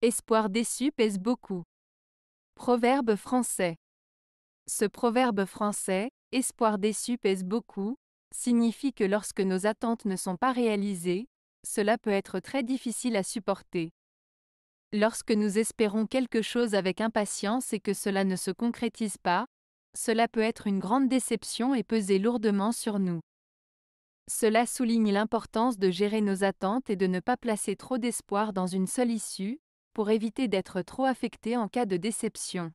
Espoir déçu pèse beaucoup. Proverbe français. Ce proverbe français, Espoir déçu pèse beaucoup, signifie que lorsque nos attentes ne sont pas réalisées, cela peut être très difficile à supporter. Lorsque nous espérons quelque chose avec impatience et que cela ne se concrétise pas, cela peut être une grande déception et peser lourdement sur nous. Cela souligne l'importance de gérer nos attentes et de ne pas placer trop d'espoir dans une seule issue, pour éviter d'être trop affecté en cas de déception.